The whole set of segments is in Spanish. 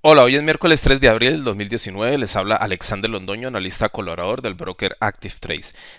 Hola, hoy es miércoles 3 de abril del 2019, les habla Alexander Londoño, analista colorador del broker Active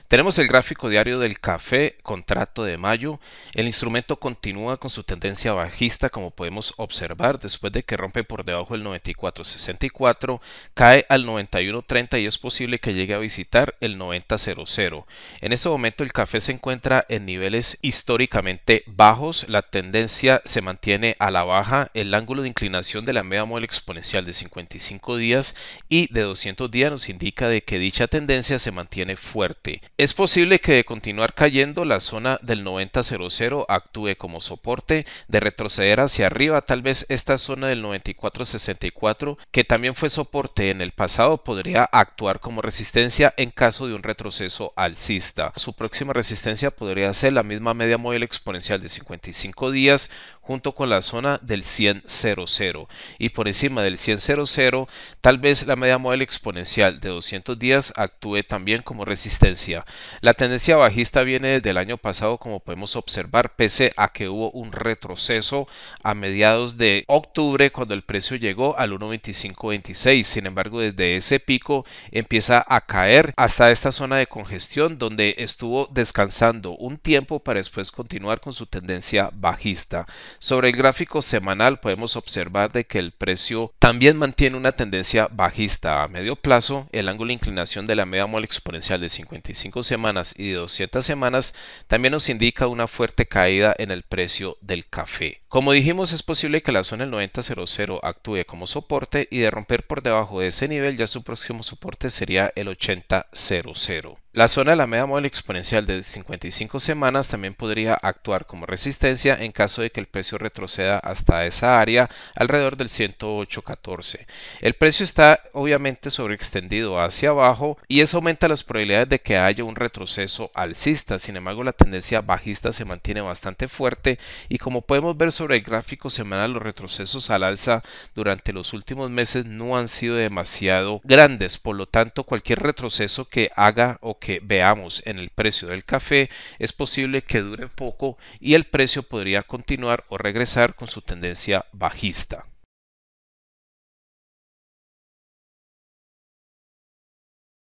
Tenemos el gráfico diario del café, contrato de mayo. El instrumento continúa con su tendencia bajista como podemos observar después de que rompe por debajo el 94.64, cae al 91.30 y es posible que llegue a visitar el 90.00. En este momento el café se encuentra en niveles históricamente bajos, la tendencia se mantiene a la baja, el ángulo de inclinación de la media móvil exponencial de 55 días y de 200 días nos indica de que dicha tendencia se mantiene fuerte. Es posible que de continuar cayendo la zona del 90.00 actúe como soporte, de retroceder hacia arriba tal vez esta zona del 94.64 que también fue soporte en el pasado podría actuar como resistencia en caso de un retroceso alcista. Su próxima resistencia podría ser la misma media móvil exponencial de 55 días junto con la zona del 100.00 y por encima del 100.00 tal vez la media móvil exponencial de 200 días actúe también como resistencia. La tendencia bajista viene desde el año pasado como podemos observar pese a que hubo un retroceso a mediados de octubre cuando el precio llegó al 1.2526 sin embargo desde ese pico empieza a caer hasta esta zona de congestión donde estuvo descansando un tiempo para después continuar con su tendencia bajista. Sobre el gráfico semanal podemos observar de que el precio también mantiene una tendencia bajista. A medio plazo, el ángulo de inclinación de la media móvil exponencial de 55 semanas y de 200 semanas también nos indica una fuerte caída en el precio del café. Como dijimos, es posible que la zona del 90.00 actúe como soporte y de romper por debajo de ese nivel ya su próximo soporte sería el 80.00. La zona de la media móvil exponencial de 55 semanas también podría actuar como resistencia en caso de que el precio retroceda hasta esa área alrededor del 108.14. El precio está obviamente sobreextendido hacia abajo y eso aumenta las probabilidades de que haya un retroceso alcista. Sin embargo, la tendencia bajista se mantiene bastante fuerte y como podemos ver sobre el gráfico semanal, los retrocesos al alza durante los últimos meses no han sido demasiado grandes. Por lo tanto, cualquier retroceso que haga o que veamos en el precio del café es posible que dure poco y el precio podría continuar o regresar con su tendencia bajista.